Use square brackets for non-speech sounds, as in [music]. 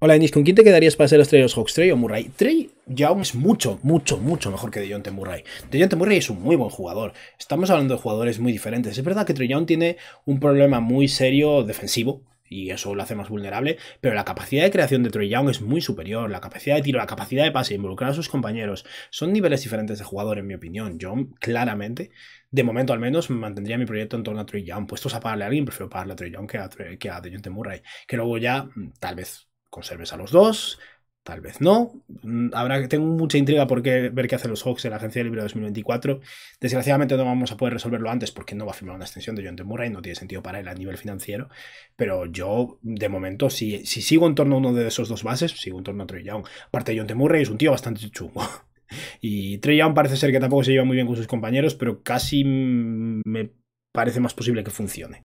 Hola, Denis, ¿con quién te quedarías para ser los Trailers Hawks? ¿Trey o Murray? Trey Young es mucho, mucho, mucho mejor que Dejounte Murray. Dejounte Murray es un muy buen jugador. Estamos hablando de jugadores muy diferentes. Es verdad que Trey Young tiene un problema muy serio defensivo, y eso lo hace más vulnerable, pero la capacidad de creación de Trey Young es muy superior, la capacidad de tiro, la capacidad de pase, involucrar a sus compañeros, son niveles diferentes de jugador en mi opinión. Yo claramente, de momento al menos, mantendría mi proyecto en torno a Trey Young, puestos a pagarle a alguien, prefiero pagarle a Trey Young que a, Murray, que luego ya mm, tal vez conserves a los dos, tal vez no. Mm, habrá, tengo mucha intriga por ver qué hacen los Hawks en la agencia libre 2024. Desgraciadamente no vamos a poder resolverlo antes porque no va a firmar una extensión de John Temurray, y no tiene sentido para él a nivel financiero. Pero yo, de momento, si, sigo en torno a uno de esos dos bases, sigo en torno a Trey Young. Aparte, John T. Murray es un tío bastante chungo. [laughs] Y Trey Young parece ser que tampoco se lleva muy bien con sus compañeros, pero casi me parece más posible que funcione.